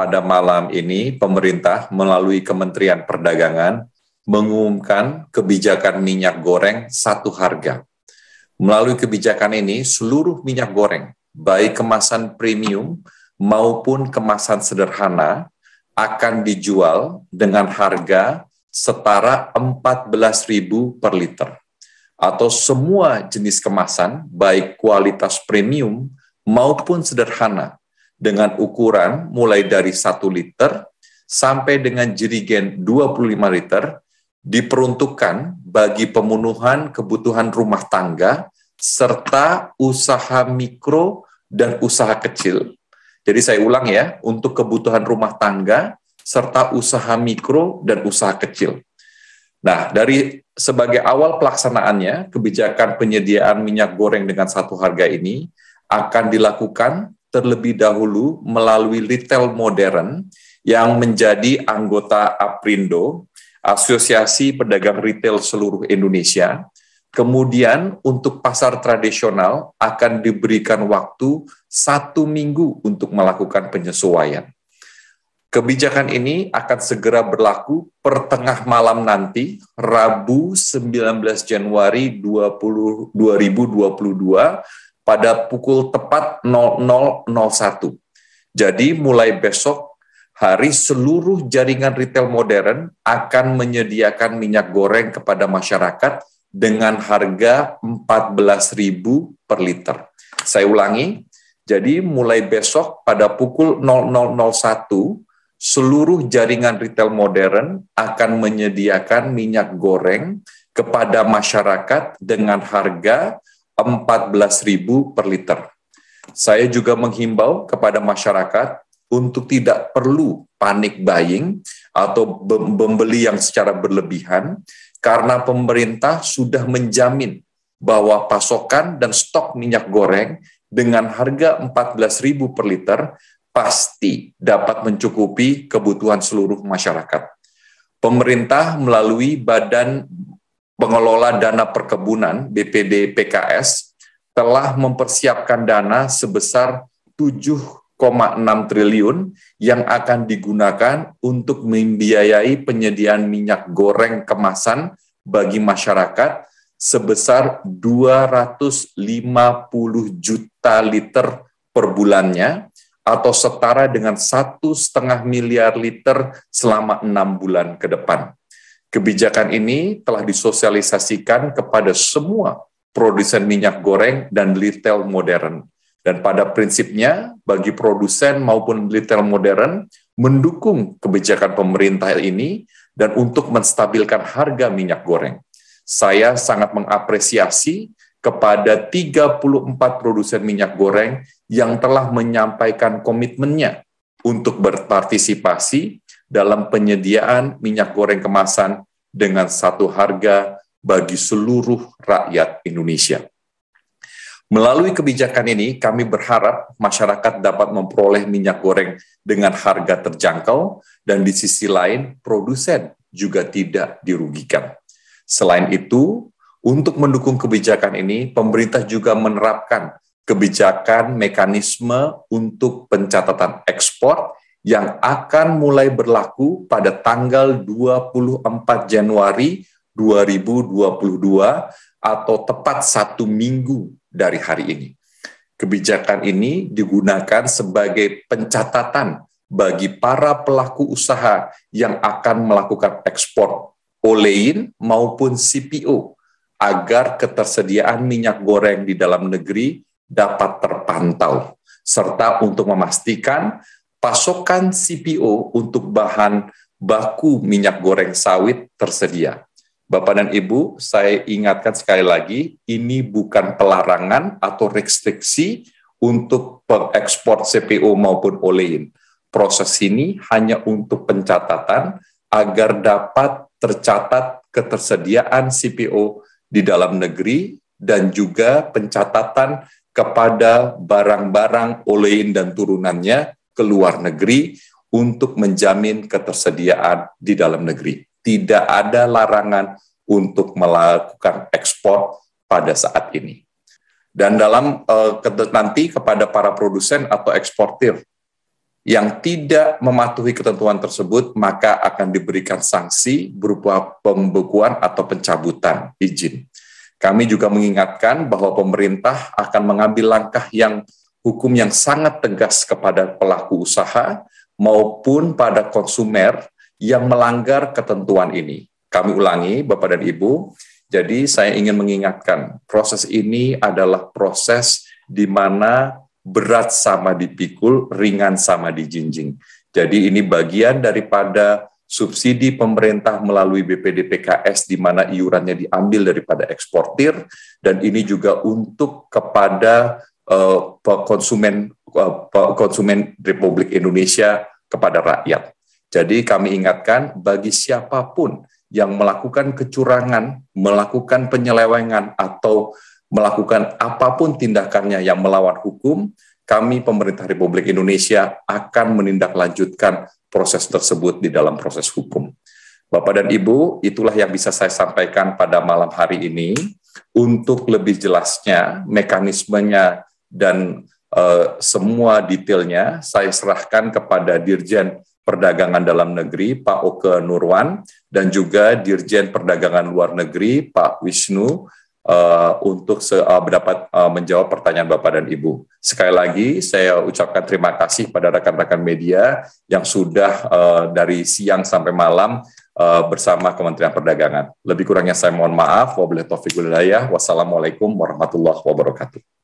pada malam ini pemerintah melalui Kementerian Perdagangan mengumumkan kebijakan minyak goreng satu harga. Melalui kebijakan ini, seluruh minyak goreng, baik kemasan premium maupun kemasan sederhana, akan dijual dengan harga setara 14.000 per liter. Atau semua jenis kemasan, baik kualitas premium maupun sederhana, dengan ukuran mulai dari 1 liter sampai dengan jerigen 25 liter diperuntukkan bagi pemenuhan kebutuhan rumah tangga serta usaha mikro dan usaha kecil. Jadi saya ulang ya, untuk kebutuhan rumah tangga serta usaha mikro dan usaha kecil. Nah, dari sebagai awal pelaksanaannya, kebijakan penyediaan minyak goreng dengan satu harga ini akan dilakukan terlebih dahulu melalui retail Modern yang menjadi anggota APRINDO, Asosiasi Pedagang Retail Seluruh Indonesia. Kemudian untuk pasar tradisional akan diberikan waktu satu minggu untuk melakukan penyesuaian. Kebijakan ini akan segera berlaku pertengah malam nanti, Rabu 19 Januari 2022, pada pukul tepat 00.01. Jadi mulai besok hari seluruh jaringan retail modern akan menyediakan minyak goreng kepada masyarakat dengan harga 14.000 per liter. Saya ulangi, jadi mulai besok pada pukul 00.01 seluruh jaringan retail modern akan menyediakan minyak goreng kepada masyarakat dengan harga 14.000 per liter. Saya juga menghimbau kepada masyarakat untuk tidak perlu panik buying atau membeli yang secara berlebihan karena pemerintah sudah menjamin bahwa pasokan dan stok minyak goreng dengan harga 14.000 per liter pasti dapat mencukupi kebutuhan seluruh masyarakat. Pemerintah melalui Badan pengelola dana perkebunan BPD PKS telah mempersiapkan dana sebesar 7,6 triliun yang akan digunakan untuk membiayai penyediaan minyak goreng kemasan bagi masyarakat sebesar 250 juta liter per bulannya atau setara dengan satu setengah miliar liter selama enam bulan ke depan. Kebijakan ini telah disosialisasikan kepada semua produsen minyak goreng dan retail modern. Dan pada prinsipnya, bagi produsen maupun retail modern, mendukung kebijakan pemerintah ini dan untuk menstabilkan harga minyak goreng. Saya sangat mengapresiasi kepada 34 produsen minyak goreng yang telah menyampaikan komitmennya untuk berpartisipasi dalam penyediaan minyak goreng kemasan dengan satu harga bagi seluruh rakyat Indonesia. Melalui kebijakan ini, kami berharap masyarakat dapat memperoleh minyak goreng dengan harga terjangkau, dan di sisi lain, produsen juga tidak dirugikan. Selain itu, untuk mendukung kebijakan ini, pemerintah juga menerapkan kebijakan mekanisme untuk pencatatan ekspor yang akan mulai berlaku pada tanggal 24 Januari 2022 atau tepat satu minggu dari hari ini. Kebijakan ini digunakan sebagai pencatatan bagi para pelaku usaha yang akan melakukan ekspor olein maupun CPO agar ketersediaan minyak goreng di dalam negeri dapat terpantau serta untuk memastikan pasokan CPO untuk bahan baku minyak goreng sawit tersedia. Bapak dan Ibu, saya ingatkan sekali lagi, ini bukan pelarangan atau restriksi untuk pengekspor CPO maupun olein. Proses ini hanya untuk pencatatan agar dapat tercatat ketersediaan CPO di dalam negeri dan juga pencatatan kepada barang-barang olein dan turunannya ke luar negeri untuk menjamin ketersediaan di dalam negeri. Tidak ada larangan untuk melakukan ekspor pada saat ini. Dan dalam uh, nanti kepada para produsen atau eksportir yang tidak mematuhi ketentuan tersebut, maka akan diberikan sanksi berupa pembekuan atau pencabutan izin. Kami juga mengingatkan bahwa pemerintah akan mengambil langkah yang hukum yang sangat tegas kepada pelaku usaha maupun pada konsumer yang melanggar ketentuan ini. Kami ulangi, Bapak dan Ibu, jadi saya ingin mengingatkan, proses ini adalah proses di mana berat sama dipikul, ringan sama dijinjing. Jadi ini bagian daripada subsidi pemerintah melalui BPDPKS di mana iurannya diambil daripada eksportir dan ini juga untuk kepada Eh, konsumen eh, konsumen Republik Indonesia kepada rakyat. Jadi kami ingatkan bagi siapapun yang melakukan kecurangan, melakukan penyelewengan atau melakukan apapun tindakannya yang melawan hukum, kami pemerintah Republik Indonesia akan menindaklanjutkan proses tersebut di dalam proses hukum. Bapak dan Ibu, itulah yang bisa saya sampaikan pada malam hari ini. Untuk lebih jelasnya, mekanismenya dan uh, semua detailnya saya serahkan kepada Dirjen Perdagangan Dalam Negeri Pak Oke Nurwan dan juga Dirjen Perdagangan Luar Negeri Pak Wisnu uh, untuk se uh, eh, dapat uh, menjawab pertanyaan Bapak dan Ibu. Sekali lagi saya ucapkan terima kasih pada rekan-rekan media yang sudah uh, dari siang sampai malam bersama Kementerian Perdagangan. Lebih kurangnya saya mohon maaf. Wabillahi taufiq Wassalamualaikum warahmatullahi wabarakatuh.